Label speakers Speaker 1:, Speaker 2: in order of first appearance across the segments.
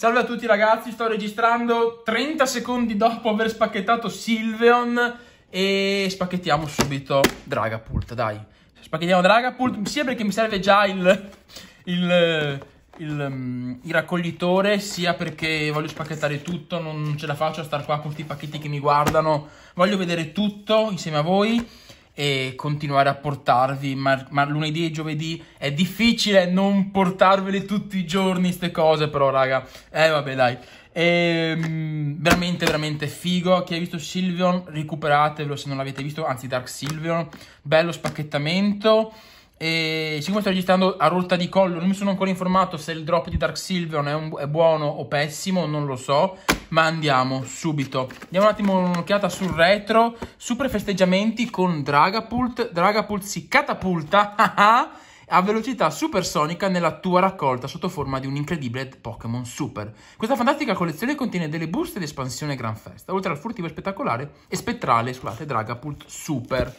Speaker 1: Salve a tutti ragazzi, sto registrando 30 secondi dopo aver spacchettato Silveon e spacchettiamo subito Dragapult, dai. Spacchettiamo Dragapult, sia perché mi serve già il, il, il, mm, il raccoglitore, sia perché voglio spacchettare tutto, non ce la faccio a star qua con tutti i pacchetti che mi guardano. Voglio vedere tutto insieme a voi e continuare a portarvi, ma, ma, lunedì e giovedì è difficile non portarvele tutti i giorni queste cose, però raga, eh vabbè dai. E, ehm, veramente veramente figo chi ha visto Silvion recuperatevelo se non l'avete visto anzi Dark Silvion bello spacchettamento e siccome sto registrando a rotta di collo, non mi sono ancora informato se il drop di Dark Silveon è, è buono o pessimo, non lo so. Ma andiamo subito. Diamo un attimo un'occhiata sul retro. Super festeggiamenti con Dragapult. Dragapult si catapulta a velocità supersonica nella tua raccolta sotto forma di un incredibile Pokémon Super. Questa fantastica collezione contiene delle buste di espansione Gran Festa, oltre al furtivo e spettacolare e spettrale, scusate, Dragapult Super.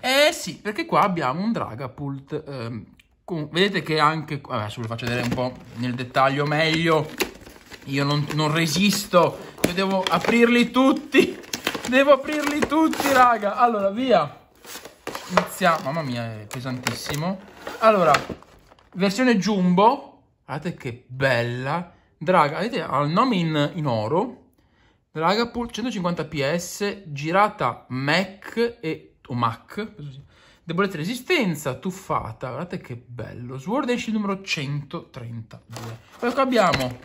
Speaker 1: Eh sì, perché qua abbiamo un Dragapult. Ehm, con, vedete che anche... Adesso ve lo faccio vedere un po' nel dettaglio meglio. Io non, non resisto. Io devo aprirli tutti. Devo aprirli tutti, raga. Allora, via. Iniziamo. Mamma mia, è pesantissimo. Allora, versione jumbo. Guardate che bella. Draga, vedete, ha il nome in, in oro. Dragapult 150 PS, girata Mac e o Mac, debolezza e resistenza, tuffata, guardate che bello, Sword esce numero 132. Poi qua abbiamo,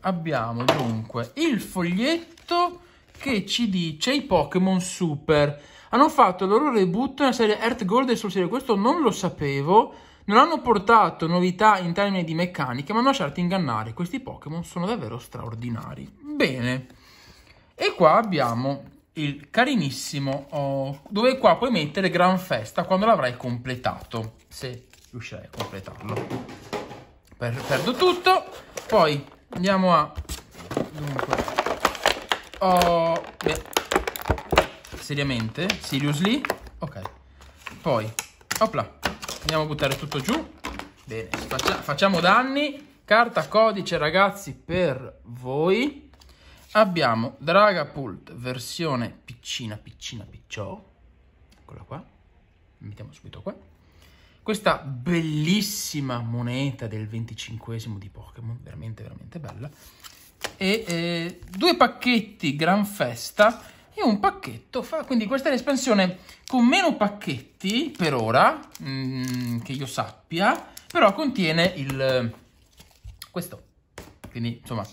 Speaker 1: abbiamo dunque il foglietto che ci dice i Pokémon Super. Hanno fatto il loro reboot nella serie Earth Gold e Soul Series, questo non lo sapevo, non hanno portato novità in termini di meccaniche, ma hanno lasciato ingannare, questi Pokémon sono davvero straordinari. Bene, e qua abbiamo il carinissimo, oh, dove qua puoi mettere gran festa quando l'avrai completato, se riuscirai a completarlo. Per, perdo tutto, poi andiamo a... Dunque, oh, beh, seriamente, seriously, ok. Poi, opla, andiamo a buttare tutto giù, bene, faccia, facciamo danni, carta codice ragazzi per voi, abbiamo Dragapult versione piccina piccina picciò eccola qua mettiamo subito qua questa bellissima moneta del 25 di Pokémon veramente veramente bella e eh, due pacchetti Gran Festa e un pacchetto fa quindi questa è l'espansione con meno pacchetti per ora mh, mm, che io sappia però contiene il questo quindi insomma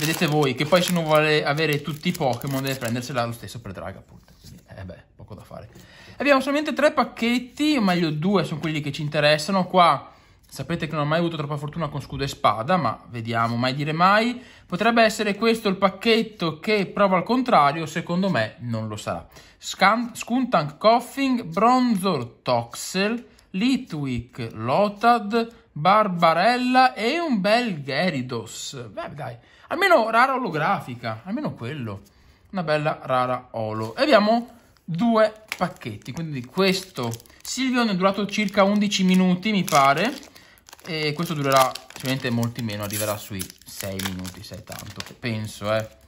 Speaker 1: vedete voi, che poi se non vuole avere tutti i Pokémon deve prendersela lo stesso per Draga, appunto. Quindi, eh beh, poco da fare. Abbiamo solamente tre pacchetti, o meglio due sono quelli che ci interessano. Qua sapete che non ho mai avuto troppa fortuna con scudo e spada, ma vediamo, mai dire mai. Potrebbe essere questo il pacchetto che prova al contrario, secondo me non lo sarà. Skuntank Coughing, Bronzor Toxel, Litwick Lotad, Barbarella e un bel Geridos. Beh, dai, almeno rara olografica, almeno quello. Una bella rara olo. E abbiamo due pacchetti, quindi questo Silvio è durato circa 11 minuti, mi pare, e questo durerà sicuramente molti meno, arriverà sui 6 minuti, sai tanto, penso, eh.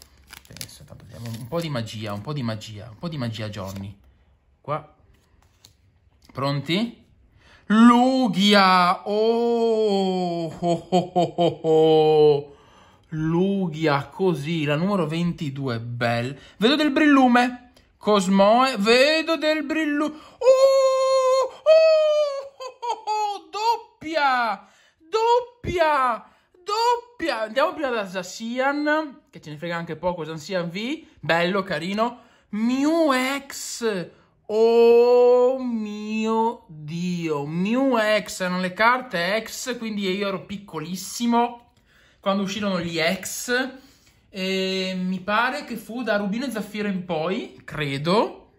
Speaker 1: Penso, tanto, un po' di magia, un po' di magia, un po' di magia, Johnny. Qua. Pronti? Lugia, oh, oh, oh, oh, oh. Lugia, così, la numero 22, bel. Vedo del brillume, Cosmoe, vedo del brillume. Oh, oh, oh, doppia, doppia, doppia. Andiamo prima da Zacian, che ce ne frega anche poco, Zacian V, bello, carino. Mew X, Oh mio Dio, Mew X erano le carte X, quindi io ero piccolissimo quando uscirono gli X. E mi pare che fu da Rubino e Zaffiro in poi, credo.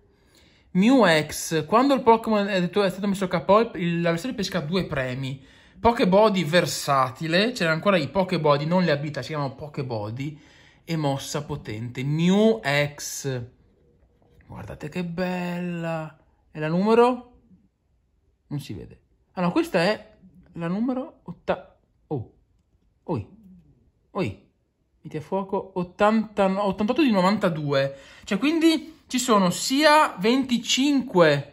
Speaker 1: Mew X, quando il Pokémon è, è, stato messo a capo, il, la versione pesca due premi. Pokébody versatile, c'era ancora i Pokébody, non le abilità, si chiamano Pokébody. E mossa potente. Mew X. Guardate che bella. E la numero? Non si vede. Allora, ah, questa è la numero 80. Oh. Oi. Oi. Miti a fuoco 80... 88 di 92. Cioè, quindi ci sono sia 25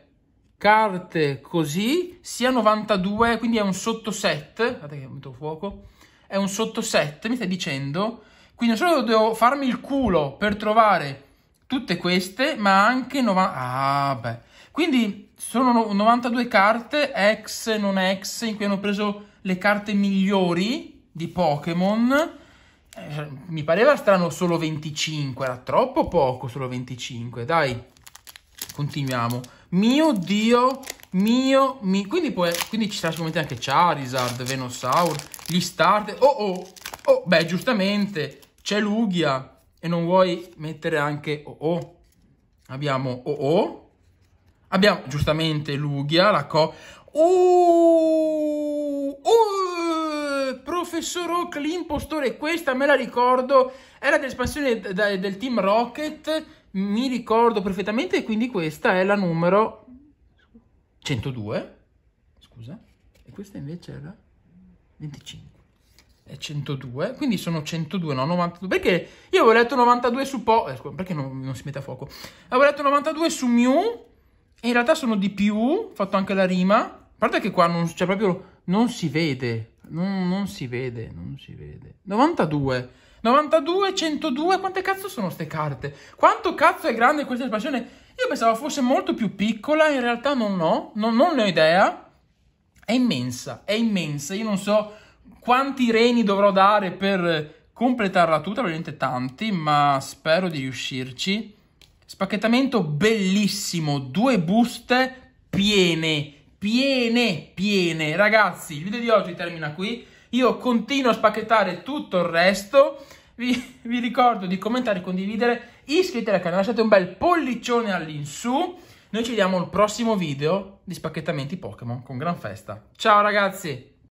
Speaker 1: carte così, sia 92, quindi è un sottoset. Guardate che metto fuoco. È un sottoset, mi stai dicendo. Quindi non solo devo farmi il culo per trovare tutte queste, ma anche 90... Ah, beh. Quindi sono 92 carte, ex, non ex, in cui hanno preso le carte migliori di Pokémon. Eh, mi pareva strano solo 25, era troppo poco solo 25. Dai, continuiamo. Mio Dio, mio, mi... Quindi, può... Quindi ci sarà sicuramente anche Charizard, Venosaur, gli Starter... Oh, oh, oh, beh, giustamente, c'è Lugia e non vuoi mettere anche OO. Abbiamo OO. Abbiamo giustamente Lugia, la co... Oh, oh, professor Oak l'impostore, questa me la ricordo, era dell'espansione del team Rocket, mi ricordo perfettamente, quindi questa è la numero 102, scusa, e questa invece è la 25. 102, quindi sono 102, no 92, perché io avevo letto 92 su Po, eh, perché non, non, si mette a fuoco? Avevo letto 92 su Mew, e in realtà sono di più, ho fatto anche la rima, a parte che qua non, cioè, proprio, non si vede, non, non, si vede, non si vede, 92, 92, 102, quante cazzo sono queste carte? Quanto cazzo è grande questa espansione? Io pensavo fosse molto più piccola, in realtà non ho, non, non ne ho idea, è immensa, è immensa, io non so quanti reni dovrò dare per completarla tutta? Probabilmente tanti, ma spero di riuscirci. Spacchettamento bellissimo, due buste piene, piene, piene. Ragazzi, il video di oggi termina qui. Io continuo a spacchettare tutto il resto. Vi, vi ricordo di commentare, condividere, iscrivetevi al canale, lasciate un bel pollicione all'insù. Noi ci vediamo al prossimo video di spacchettamenti Pokémon con gran festa. Ciao ragazzi!